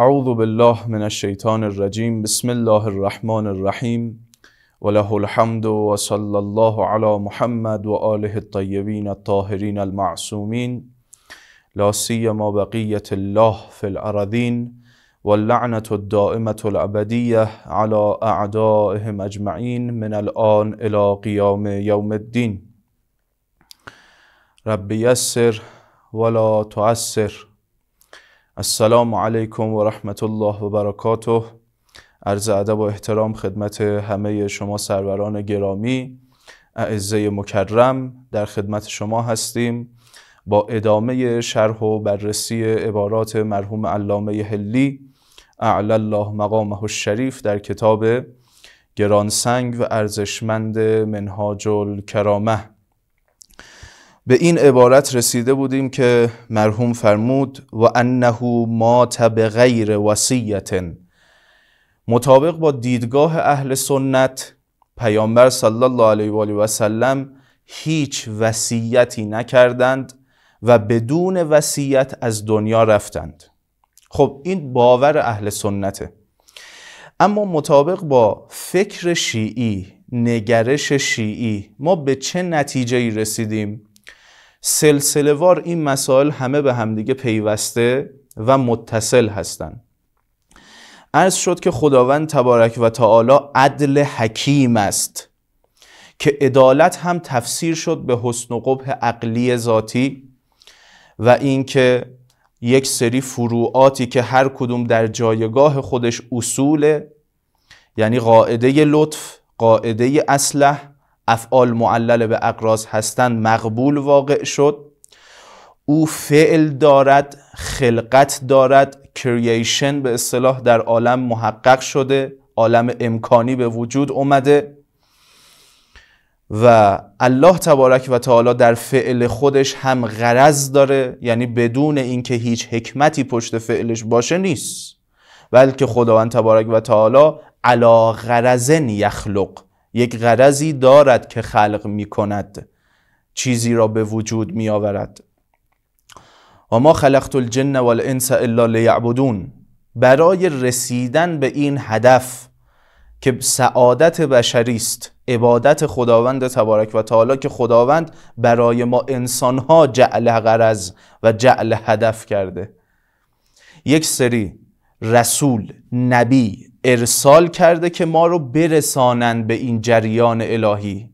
أعوذ بالله من الشيطان الرجيم بسم الله الرحمن الرحيم وله الحمد وصلى الله على محمد وآله الطيبين الطاهرين المعصومين لا سيما بقية الله في الأرضين واللعنة الدائمة الأبدية على أعدائهم أجمعين من الآن إلى قيام يوم الدين رب يسر ولا تعسر السلام علیکم و رحمت الله و برکاته عرض ادب و احترام خدمت همه شما سروران گرامی اعزه مکرم در خدمت شما هستیم با ادامه شرح و بررسی عبارات مرحوم علامه هلی اعلی الله مقامه الشریف در کتاب گرانسنگ و ارزشمند منهاج الکرامه به این عبارت رسیده بودیم که مرحوم فرمود و انه مات به غیر وصیت مطابق با دیدگاه اهل سنت پیامبر صلی الله علیه و آله و سلم هیچ وصیتی نکردند و بدون وصیت از دنیا رفتند خب این باور اهل سنته اما مطابق با فکر شیعی نگرش شیعی ما به چه نتیجه رسیدیم سلسلوار این مسائل همه به همدیگه پیوسته و متصل هستند عرض شد که خداوند تبارک و تعالی عدل حکیم است که عدالت هم تفسیر شد به حسن و قبح عقلی ذاتی و اینکه یک سری فروعاتی که هر کدوم در جایگاه خودش اصوله یعنی قاعده لطف قاعده اصله افعال معلل به اقراز هستند مقبول واقع شد او فعل دارد خلقت دارد کریشن به اصطلاح در عالم محقق شده عالم امکانی به وجود اومده و الله تبارک و تعالی در فعل خودش هم غرض داره یعنی بدون اینکه هیچ حکمتی پشت فعلش باشه نیست بلکه خداوند تبارک و تعالی علا غرزن یخلق یک غرضی دارد که خلق می کند چیزی را به وجود می آورد و ما خلقت الجن والانس الا لیعبدون برای رسیدن به این هدف که سعادت بشری است عبادت خداوند تبارک و تعالی که خداوند برای ما انسانها جعل غرض و جعل هدف کرده یک سری رسول نبی ارسال کرده که ما رو برسانند به این جریان الهی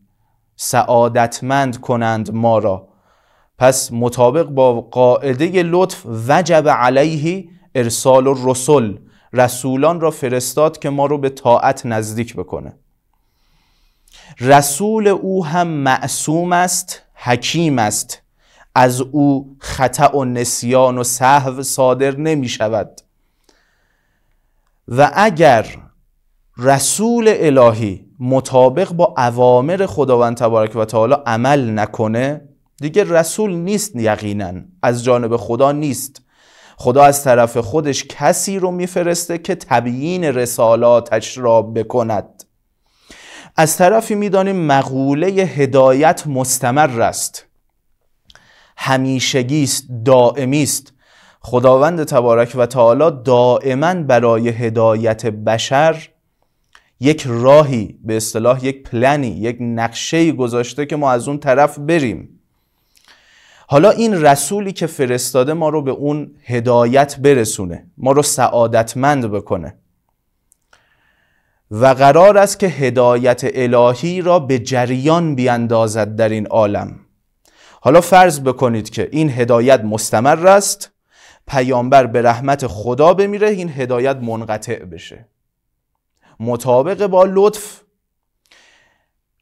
سعادتمند کنند ما را پس مطابق با قاعده لطف وجب علیه ارسال و رسول رسولان را فرستاد که ما رو به طاعت نزدیک بکنه رسول او هم معصوم است حکیم است از او خطع و نسیان و صحو صادر نمی شود و اگر رسول الهی مطابق با اوامر خداوند تبارک و تعالی عمل نکنه دیگه رسول نیست یقینا از جانب خدا نیست خدا از طرف خودش کسی رو میفرسته که تبیین رسالاتش را بکند از طرفی میدانیم مقوله هدایت مستمر است همیشگی است دائمی است خداوند تبارک و تعالی دائما برای هدایت بشر یک راهی به اصطلاح یک پلنی یک نقشه گذاشته که ما از اون طرف بریم حالا این رسولی که فرستاده ما رو به اون هدایت برسونه ما رو سعادتمند بکنه و قرار است که هدایت الهی را به جریان بیاندازد در این عالم حالا فرض بکنید که این هدایت مستمر است پیامبر به رحمت خدا بمیره این هدایت منقطع بشه مطابق با لطف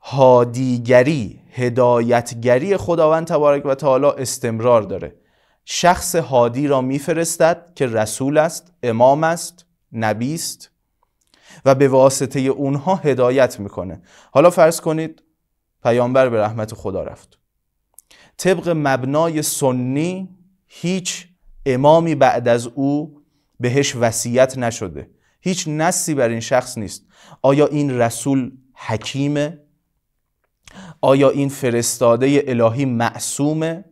هادیگری هدایتگری خداوند تبارک و تعالی استمرار داره شخص هادی را میفرستد که رسول است امام است نبی است و به واسطه اونها هدایت میکنه حالا فرض کنید پیامبر به رحمت خدا رفت طبق مبنای سنی هیچ امامی بعد از او بهش وصیت نشده هیچ نسی بر این شخص نیست آیا این رسول حکیمه آیا این فرستاده الهی معصومه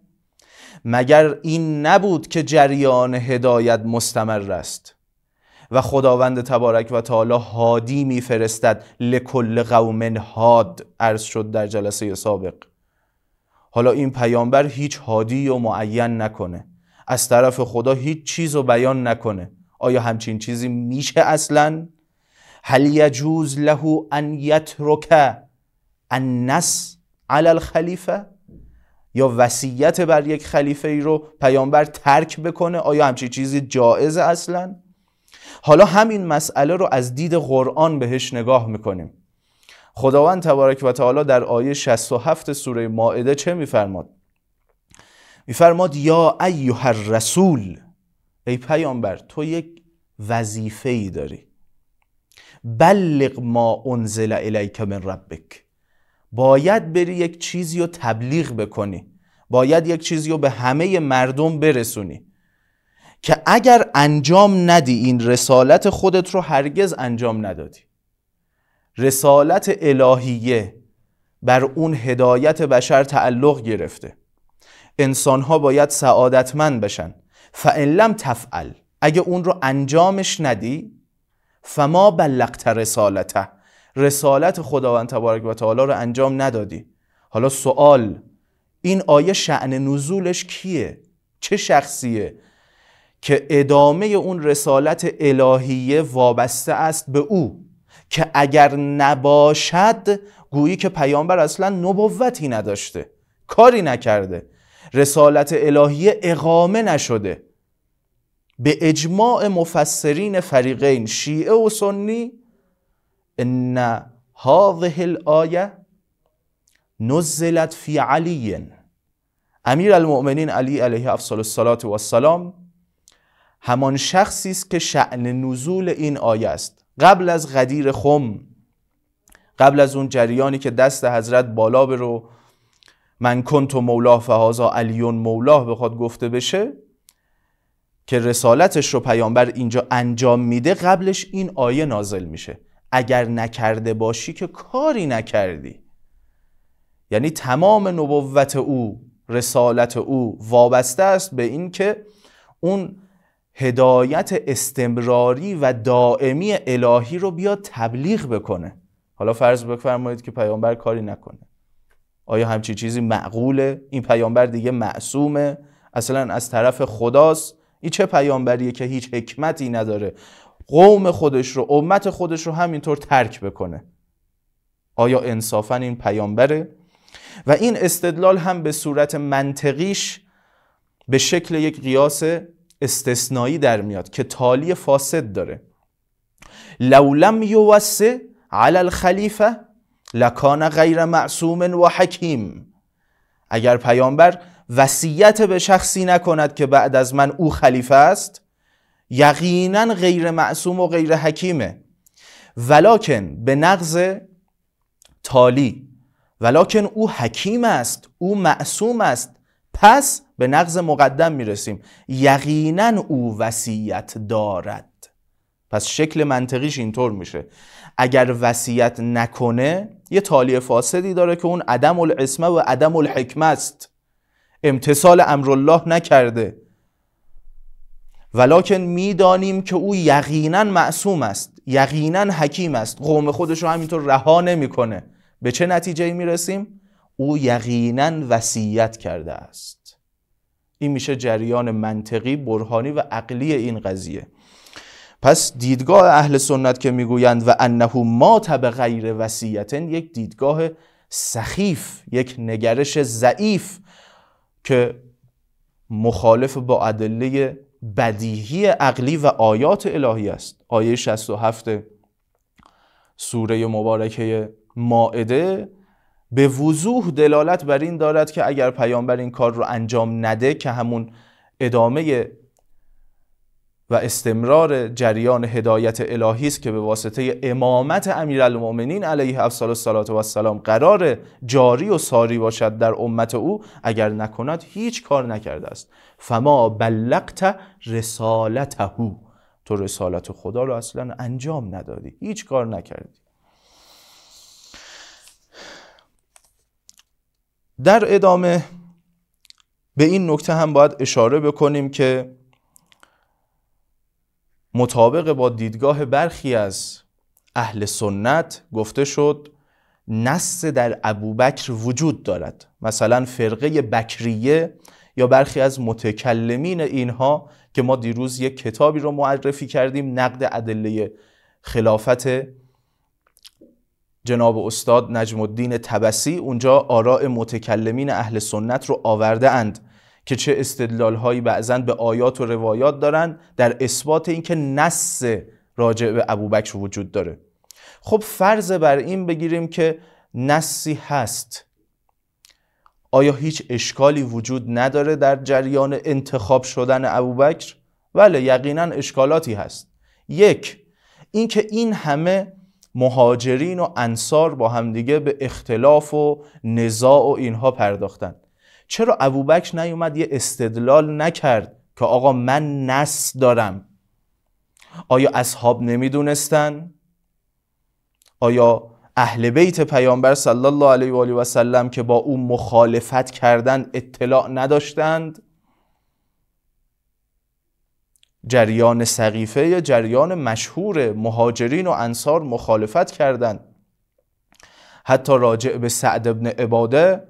مگر این نبود که جریان هدایت مستمر است و خداوند تبارک و تعالی هادی میفرستد لکل قوم هاد عرض شد در جلسه سابق حالا این پیامبر هیچ هادی و معین نکنه از طرف خدا هیچ چیز رو بیان نکنه آیا همچین چیزی میشه اصلا هل یجوز له ان یترک النس علی الخلیفه یا وصیت بر یک خلیفه ای رو پیامبر ترک بکنه آیا همچین چیزی جایز اصلا حالا همین مسئله رو از دید قرآن بهش نگاه میکنیم خداوند تبارک و تعالی در آیه 67 سوره مائده چه میفرماد میفرماد یا ایها الرسول ای پیامبر تو یک وظیفه ای داری بلغ ما انزل الیک من ربک باید بری یک چیزی رو تبلیغ بکنی باید یک چیزی رو به همه مردم برسونی که اگر انجام ندی این رسالت خودت رو هرگز انجام ندادی رسالت الهیه بر اون هدایت بشر تعلق گرفته انسان ها باید سعادتمند بشن فان لم تفعل اگه اون رو انجامش ندی فما بلغت رسالته رسالت خداوند تبارک و تعالی رو انجام ندادی حالا سوال این آیه شعن نزولش کیه چه شخصیه که ادامه اون رسالت الهیه وابسته است به او که اگر نباشد گویی که پیامبر اصلا نبوتی نداشته کاری نکرده رسالت الهیه اقامه نشده به اجماع مفسرین فریقین شیعه و سنی ان هذه الآیه نزلت فی علی امیر المؤمنین علی علیه افضل الصلاه و السلام همان شخصی است که شعن نزول این آیه است قبل از غدیر خم قبل از اون جریانی که دست حضرت بالا برو من کنت مولا فهازا علیون مولا بخواد گفته بشه که رسالتش رو پیامبر اینجا انجام میده قبلش این آیه نازل میشه اگر نکرده باشی که کاری نکردی یعنی تمام نبوت او رسالت او وابسته است به اینکه اون هدایت استمراری و دائمی الهی رو بیاد تبلیغ بکنه حالا فرض بفرمایید که پیامبر کاری نکنه آیا همچی چیزی معقوله این پیامبر دیگه معصومه اصلا از طرف خداست این چه پیامبریه که هیچ حکمتی نداره قوم خودش رو امت خودش رو همینطور ترک بکنه آیا انصافا این پیامبره و این استدلال هم به صورت منطقیش به شکل یک قیاس استثنایی در میاد که تالی فاسد داره لولم یوسه علی الخلیفه لکان غیر معصوم و حکیم اگر پیامبر وصیت به شخصی نکند که بعد از من او خلیفه است یقینا غیر معصوم و غیر حکیمه ولکن به نقض تالی ولکن او حکیم است او معصوم است پس به نقض مقدم میرسیم یقینا او وصیت دارد پس شکل منطقیش اینطور میشه اگر وصیت نکنه یه تالی فاسدی داره که اون عدم العصمه و عدم الحکمه است امتصال امرالله نکرده ولیکن میدانیم که او یقینا معصوم است یقینا حکیم است قوم خودش رو همینطور رها نمیکنه به چه نتیجه میرسیم او یقینا وصیت کرده است این میشه جریان منطقی برهانی و عقلی این قضیه پس دیدگاه اهل سنت که میگویند و انه ما به غیر وسیعتن یک دیدگاه سخیف یک نگرش ضعیف که مخالف با ادله بدیهی عقلی و آیات الهی است آیه 67 سوره مبارکه ماعده به وضوح دلالت بر این دارد که اگر پیامبر این کار رو انجام نده که همون ادامه و استمرار جریان هدایت الهی است که به واسطه امامت امیرالمؤمنین علیه افضل سال و السلام قرار جاری و ساری باشد در امت او اگر نکند هیچ کار نکرده است فما بلغت رسالته تو رسالت خدا رو اصلا انجام ندادی هیچ کار نکردی در ادامه به این نکته هم باید اشاره بکنیم که مطابق با دیدگاه برخی از اهل سنت گفته شد نس در ابوبکر وجود دارد مثلا فرقه بکریه یا برخی از متکلمین اینها که ما دیروز یک کتابی رو معرفی کردیم نقد ادله خلافت جناب استاد نجم الدین تبسی اونجا آراء متکلمین اهل سنت رو آورده اند که چه هایی بعضا به آیات و روایات دارند در اثبات اینکه نص راجع به ابوبکر وجود داره خب فرض بر این بگیریم که نصی هست آیا هیچ اشکالی وجود نداره در جریان انتخاب شدن ابوبکر بله یقینا اشکالاتی هست یک اینکه این همه مهاجرین و انصار با همدیگه به اختلاف و نزاع و اینها پرداختند چرا ابوبکر نیومد یه استدلال نکرد که آقا من نس دارم آیا اصحاب نمیدونستن؟ آیا اهل بیت پیامبر صلی الله علیه و آله و سلم که با او مخالفت کردند اطلاع نداشتند؟ جریان سقیفه جریان مشهور مهاجرین و انصار مخالفت کردند حتی راجع به سعد ابن عباده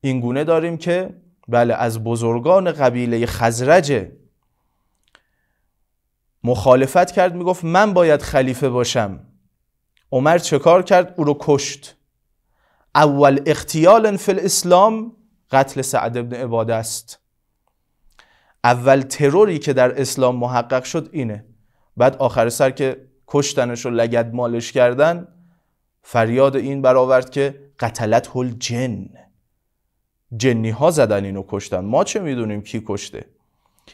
اینگونه داریم که بله از بزرگان قبیله خزرج مخالفت کرد میگفت من باید خلیفه باشم عمر چه کار کرد او رو کشت اول اختیال فل اسلام قتل سعد ابن عباده است اول تروری که در اسلام محقق شد اینه بعد آخر سر که کشتنش رو لگد مالش کردن فریاد این برآورد که قتلت هل جن جنی ها زدن اینو کشتن ما چه میدونیم کی کشته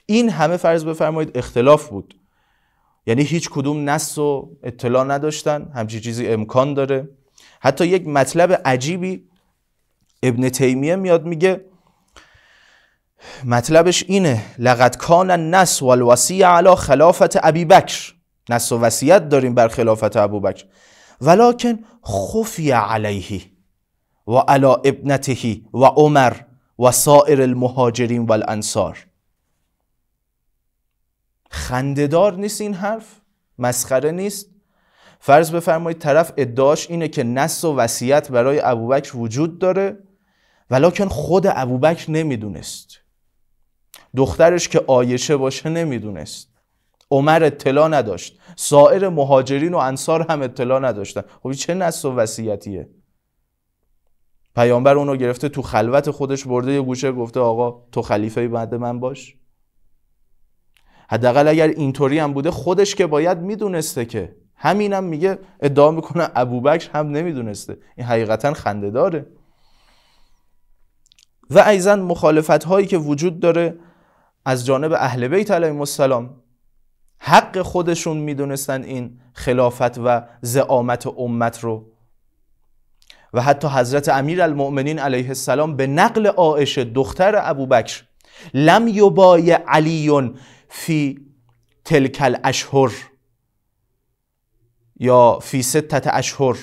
این همه فرض بفرمایید اختلاف بود یعنی هیچ کدوم نس و اطلاع نداشتن همچی چیزی امکان داره حتی یک مطلب عجیبی ابن تیمیه میاد میگه مطلبش اینه لقد کان النس والوصیه علی خلافت ابی بکر نس و وصیت داریم بر خلافت ابوبکر ولکن خفی علیه و علا ابنته و عمر و سائر المهاجرین و الانصار خنددار نیست این حرف مسخره نیست فرض بفرمایید طرف ادعاش اینه که نس و وصیت برای ابوبکر وجود داره ولیکن خود ابوبکر نمیدونست دخترش که آیشه باشه نمیدونست عمر اطلاع نداشت سایر مهاجرین و انصار هم اطلاع نداشتن خب چه نص و وصیتیه پیامبر اونو گرفته تو خلوت خودش برده یه گوشه گفته آقا تو خلیفه بعد من باش حداقل اگر اینطوری هم بوده خودش که باید میدونسته که همینم میگه ادعا میکنه ابوبکر هم نمیدونسته این حقیقتا خنده داره و ایزن مخالفت هایی که وجود داره از جانب اهل بیت علیهم السلام حق خودشون میدونستن این خلافت و زعامت امت رو و حتی حضرت امیر المؤمنین علیه السلام به نقل عایشه دختر ابوبکر لم یبای علیون فی تلکل اشهر یا فی ستت اشهر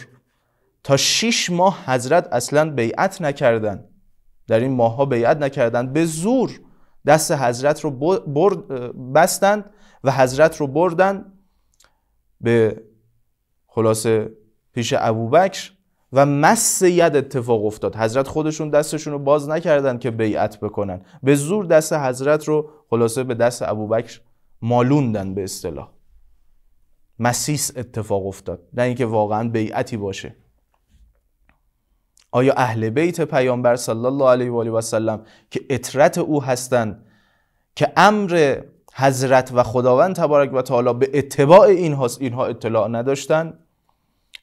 تا شیش ماه حضرت اصلا بیعت نکردن در این ماه ها بیعت نکردند به زور دست حضرت رو برد بستند و حضرت رو بردن به خلاصه پیش ابوبکر و مس ید اتفاق افتاد حضرت خودشون دستشون رو باز نکردن که بیعت بکنن به زور دست حضرت رو خلاصه به دست ابوبکر مالوندن به اصطلاح مسیس اتفاق افتاد نه اینکه واقعا بیعتی باشه آیا اهل بیت پیامبر صلی الله علیه و آله و سلم که اطرت او هستند که امر حضرت و خداوند تبارک و تعالی به اتباع این اینها اطلاع نداشتند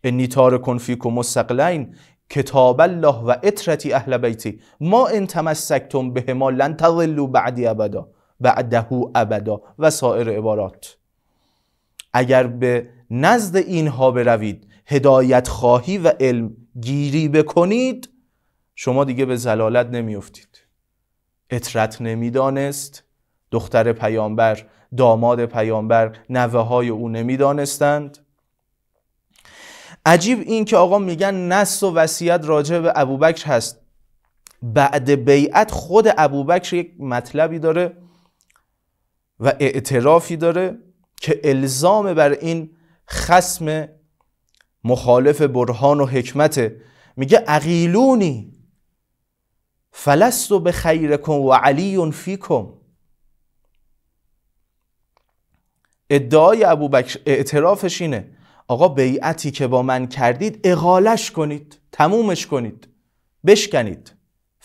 انی تارکن فیکم مستقلین کتاب الله و اطرتی اهل بیتی ما ان تمسکتم به ما لن تظلو بعدی ابدا بعده ابدا و سایر عبارات اگر به نزد اینها بروید هدایت خواهی و علم گیری بکنید شما دیگه به زلالت نمیافتید اطرت نمیدانست دختر پیامبر داماد پیامبر نوه های او نمیدانستند عجیب این که آقا میگن نص و وصیت راجع به ابوبکر هست بعد بیعت خود ابوبکر یک مطلبی داره و اعترافی داره که الزام بر این خسم مخالف برهان و حکمت میگه عقیلونی فلست به خیرکم و علی فیکم ادعای ابوبکر اعترافش اینه آقا بیعتی که با من کردید اقالش کنید تمومش کنید بشکنید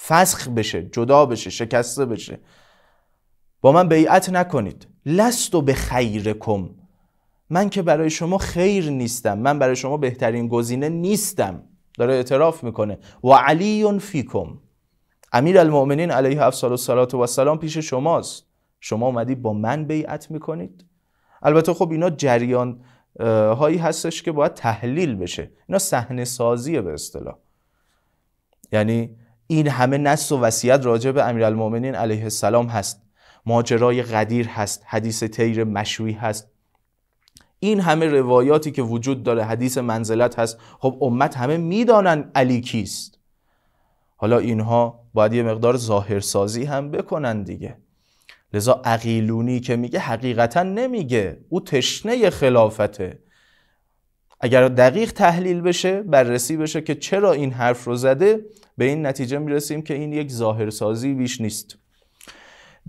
فسخ بشه جدا بشه شکسته بشه با من بیعت نکنید لست و به کم من که برای شما خیر نیستم من برای شما بهترین گزینه نیستم داره اعتراف میکنه و علی فیکم امیر المؤمنین علیه افصال و سلات و سلام پیش شماست شما اومدی با من بیعت میکنید البته خب اینا جریان هایی هستش که باید تحلیل بشه اینا صحنه سازیه به اصطلاح یعنی این همه نص و وصیت راجع به امیرالمومنین علیه السلام هست ماجرای قدیر هست حدیث تیر مشوی هست این همه روایاتی که وجود داره حدیث منزلت هست خب امت همه میدانن علی کیست حالا اینها باید یه مقدار ظاهرسازی هم بکنن دیگه لذا عقیلونی که میگه حقیقتا نمیگه او تشنه خلافته اگر دقیق تحلیل بشه بررسی بشه که چرا این حرف رو زده به این نتیجه میرسیم که این یک ظاهرسازی بیش نیست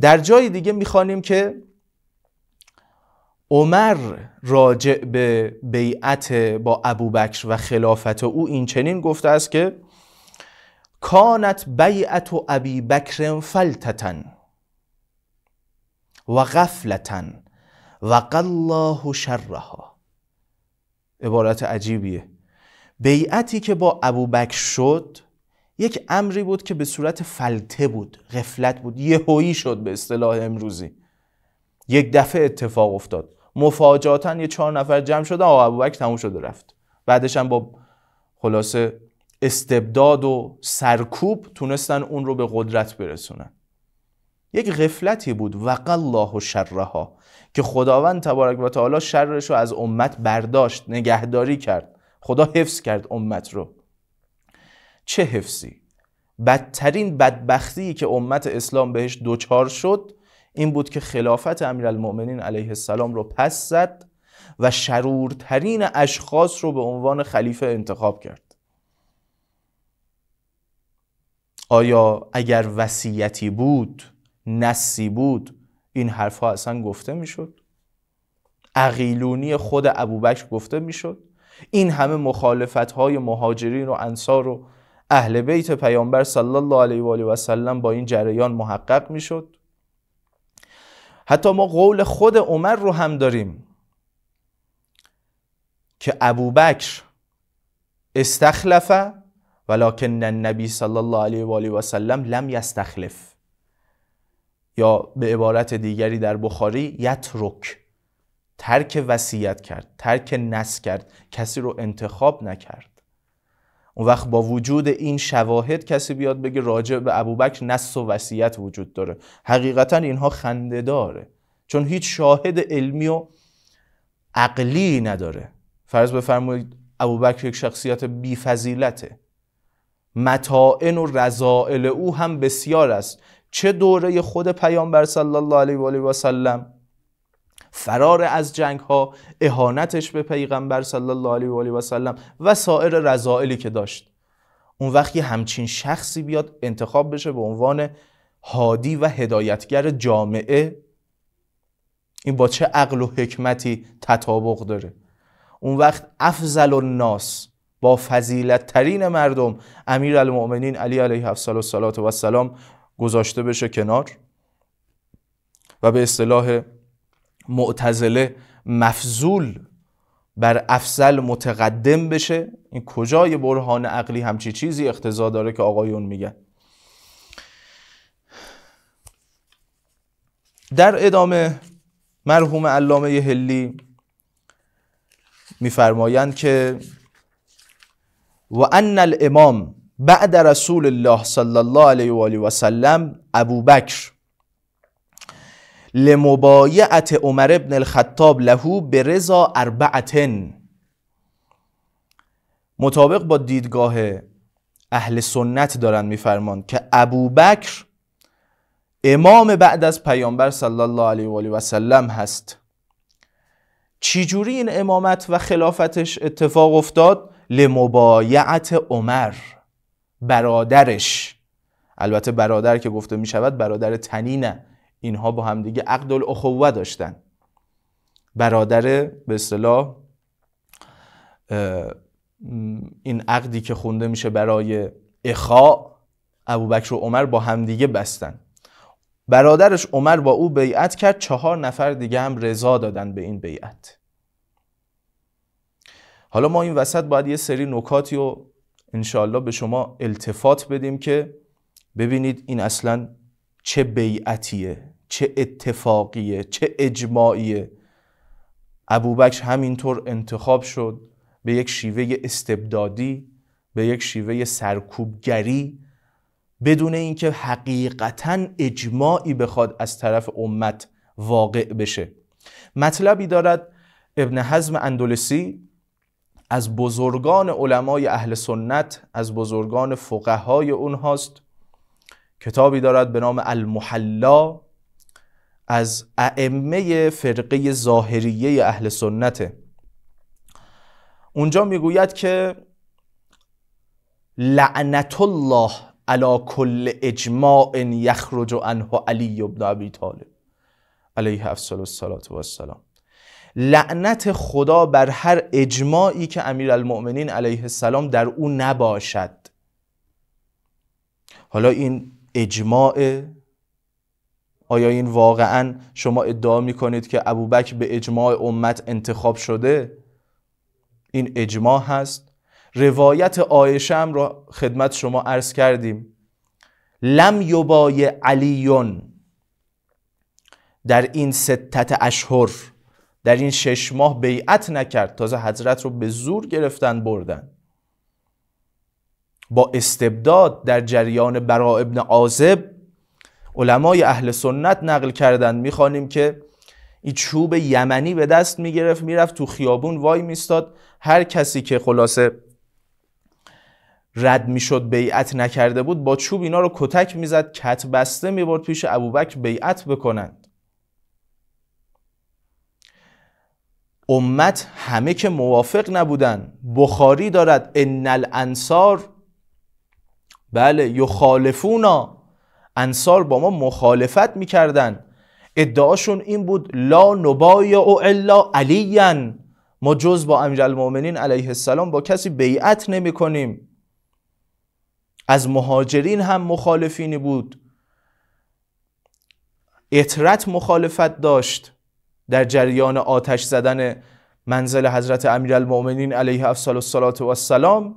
در جای دیگه میخوانیم که عمر راجع به بیعت با ابوبکر و خلافت او این چنین گفته است که کانت بیعت و ابی بکر فلتتن و غفلتن و الله شرها عبارت عجیبیه بیعتی که با ابوبکر شد یک امری بود که به صورت فلته بود غفلت بود یهویی شد به اصطلاح امروزی یک دفعه اتفاق افتاد مفاجاتن یه چهار نفر جمع شدن آقا ابوبکر تموم شده رفت بعدش هم با خلاصه استبداد و سرکوب تونستن اون رو به قدرت برسونن یک غفلتی بود وقع الله و شرها که خداوند تبارک و تعالی شرش رو از امت برداشت نگهداری کرد خدا حفظ کرد امت رو چه حفظی بدترین بدبختی که امت اسلام بهش دوچار شد این بود که خلافت امیرالمؤمنین علیه السلام رو پس زد و شرورترین اشخاص رو به عنوان خلیفه انتخاب کرد آیا اگر وصیتی بود نسی بود این حرفها اصلا گفته میشد عقیلونی خود ابوبکر گفته میشد این همه مخالفت های مهاجرین و انصار و اهل بیت پیامبر صلی الله علیه و آله و سلم با این جریان محقق میشد حتی ما قول خود عمر رو هم داریم که ابوبکر استخلف ولکن النبی صلی الله علیه و آله و سلم لم یستخلف یا به عبارت دیگری در بخاری یترک ترک وصیت کرد ترک نس کرد کسی رو انتخاب نکرد اون وقت با وجود این شواهد کسی بیاد بگه راجع به ابوبکر نس و وصیت وجود داره حقیقتا اینها خنده داره چون هیچ شاهد علمی و عقلی نداره فرض بفرمایید ابوبکر یک شخصیت بیفضیلته متائن و رضائل او هم بسیار است چه دوره خود پیامبر صلی الله علیه و آله و سلم فرار از جنگ ها اهانتش به پیغمبر صلی الله علیه و آله و سلم و سایر رضائلی که داشت اون وقتی همچین شخصی بیاد انتخاب بشه به عنوان هادی و هدایتگر جامعه این با چه عقل و حکمتی تطابق داره اون وقت افضل ناس با فضیلت ترین مردم امیر المؤمنین علی علیه و و, و سلام گذاشته بشه کنار و به اصطلاح معتزله مفضول بر افضل متقدم بشه این کجای برهان عقلی همچی چیزی اختزا داره که آقایون میگن در ادامه مرحوم علامه هلی میفرمایند که و ان الامام بعد رسول الله صلی الله علیه و آله و سلم ابو بکر لمبایعت عمر ابن الخطاب لهو به رضا اربعتن مطابق با دیدگاه اهل سنت دارن میفرمان که ابو بکر امام بعد از پیامبر صلی الله علیه و آله و سلم هست چجوری این امامت و خلافتش اتفاق افتاد لمبایعت عمر برادرش البته برادر که گفته می شود برادر تنی اینها با همدیگه عقد الاخوه داشتن برادر به اصطلاح این عقدی که خونده میشه برای اخا ابوبکر و عمر با همدیگه بستن برادرش عمر با او بیعت کرد چهار نفر دیگه هم رضا دادن به این بیعت حالا ما این وسط باید یه سری نکاتی رو انشاالله به شما التفات بدیم که ببینید این اصلا چه بیعتیه چه اتفاقیه چه اجماعیه ابوبکر همینطور انتخاب شد به یک شیوه استبدادی به یک شیوه سرکوبگری بدون اینکه حقیقتا اجماعی بخواد از طرف امت واقع بشه مطلبی دارد ابن حزم اندولسی از بزرگان علمای اهل سنت از بزرگان فقهای اونهاست کتابی دارد به نام المحلا از ائمه فرقه ظاهریه اهل سنت اونجا میگوید که لعنت الله علی کل اجماع یخرج عنه علی ابن ابی طالب علیه افضل الصلاه و السلام لعنت خدا بر هر اجماعی که المؤمنین علیه السلام در او نباشد حالا این اجماع آیا این واقعا شما ادعا می کنید که ابوبکر به اجماع امت انتخاب شده این اجماع هست روایت عایشه هم را خدمت شما عرض کردیم لم یبای علیون در این ستت اشهر در این شش ماه بیعت نکرد تازه حضرت رو به زور گرفتن بردن با استبداد در جریان برا ابن عازب علمای اهل سنت نقل کردند میخوانیم که این چوب یمنی به دست میگرفت میرفت تو خیابون وای میستاد هر کسی که خلاصه رد میشد بیعت نکرده بود با چوب اینا رو کتک میزد کت بسته میبرد پیش ابوبکر بیعت بکنن امت همه که موافق نبودن بخاری دارد ان الانصار بله یخالفونا انصار با ما مخالفت میکردن ادعاشون این بود لا او الا علیا ما جز با امیرالمؤمنین علیه السلام با کسی بیعت نمی کنیم از مهاجرین هم مخالفینی بود اطرت مخالفت داشت در جریان آتش زدن منزل حضرت امیرالمؤمنین علیه افضل سلات و سلام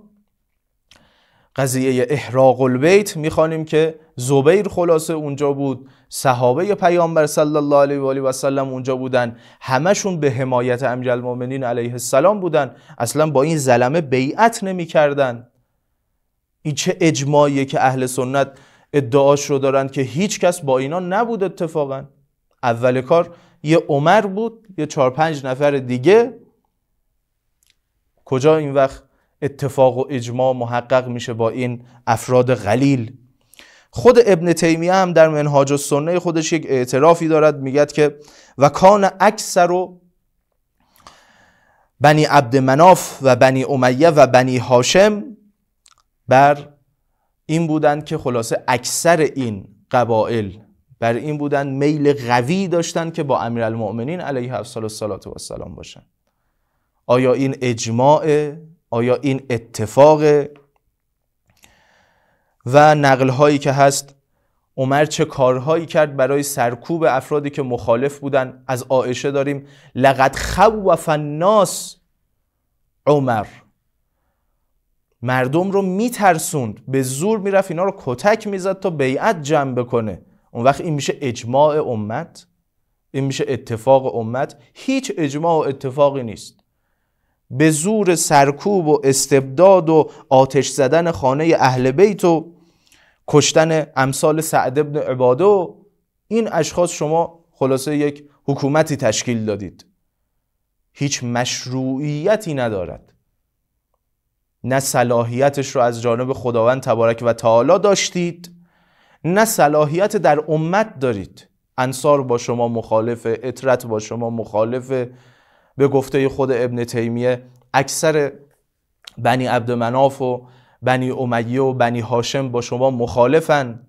قضیه احراق البیت میخوانیم که زبیر خلاصه اونجا بود صحابه پیامبر صلی الله علیه و آله و سلم اونجا بودن همشون به حمایت امیرالمؤمنین علیه السلام بودن اصلا با این زلمه بیعت نمیکردن این چه اجماعیه که اهل سنت ادعاش رو دارن که هیچ کس با اینا نبود اتفاقا اول کار یه عمر بود یه چهار پنج نفر دیگه کجا این وقت اتفاق و اجماع محقق میشه با این افراد غلیل خود ابن تیمیه هم در منهاج السنه خودش یک اعترافی دارد میگد که و کان اکثر و بنی عبد مناف و بنی امیه و بنی هاشم بر این بودند که خلاصه اکثر این قبائل بر این بودن میل قوی داشتن که با امیرالمؤمنین علیه افصال السلام و سلام باشن آیا این اجماع آیا این اتفاق و نقل هایی که هست عمر چه کارهایی کرد برای سرکوب افرادی که مخالف بودن از عایشه داریم لقد و فناس عمر مردم رو میترسوند به زور میرفت اینا رو کتک میزد تا بیعت جمع بکنه اون وقت این میشه اجماع امت این میشه اتفاق امت هیچ اجماع و اتفاقی نیست به زور سرکوب و استبداد و آتش زدن خانه اهل بیت و کشتن امثال سعد ابن عباده و این اشخاص شما خلاصه یک حکومتی تشکیل دادید هیچ مشروعیتی ندارد نه صلاحیتش رو از جانب خداوند تبارک و تعالی داشتید نه صلاحیت در امت دارید انصار با شما مخالفه اطرت با شما مخالفه به گفته خود ابن تیمیه اکثر بنی مناف و بنی امیه و بنی هاشم با شما مخالفن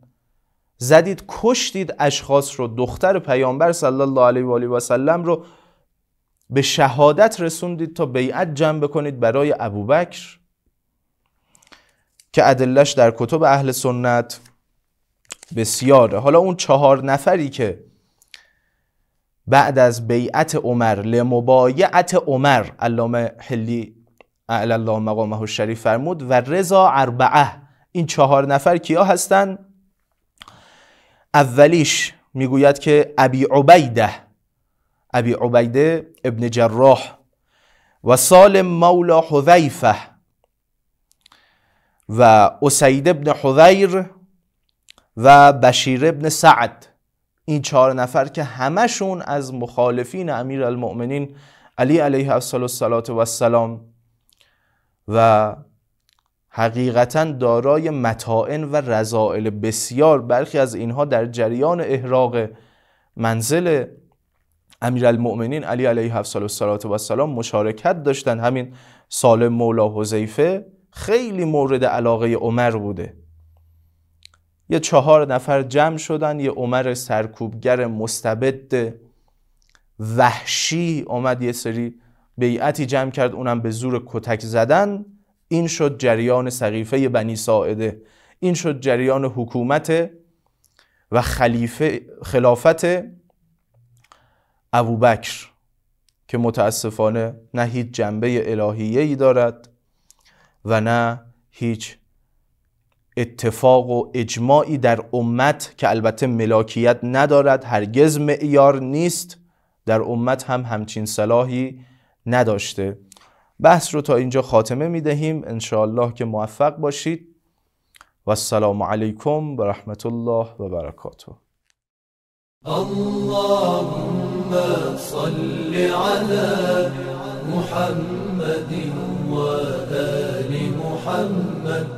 زدید کشتید اشخاص رو دختر پیامبر صلی الله علیه و آله و سلم رو به شهادت رسوندید تا بیعت جمع بکنید برای ابوبکر که ادلش در کتب اهل سنت بسیاره حالا اون چهار نفری که بعد از بیعت عمر لمبایعت عمر علامه حلی اعلی الله مقامه الشریف فرمود و رضا اربعه این چهار نفر کیا هستن اولیش میگوید که ابی عبیده ابی عبیده ابن جراح و سالم مولا حذیفه و اسید ابن حذیر و بشیر ابن سعد این چهار نفر که همشون از مخالفین امیر المؤمنین علی علیه السلام و السلام و حقیقتا دارای متائن و رزائل بسیار برخی از اینها در جریان احراق منزل امیرالمؤمنین علی علیه السلام و مشارکت داشتن همین سالم مولا حزیفه خیلی مورد علاقه عمر بوده یه چهار نفر جمع شدن یه عمر سرکوبگر مستبد وحشی اومد یه سری بیعتی جمع کرد اونم به زور کتک زدن این شد جریان سقیفه بنی ساعده این شد جریان حکومت و خلیفه خلافت ابوبکر که متاسفانه نه هیچ جنبه الهیه ای دارد و نه هیچ اتفاق و اجماعی در امت که البته ملاکیت ندارد هرگز معیار نیست در امت هم همچین صلاحی نداشته بحث رو تا اینجا خاتمه می دهیم انشاءالله که موفق باشید و السلام علیکم و رحمت الله و برکاته اللهم صل علی محمد آل محمد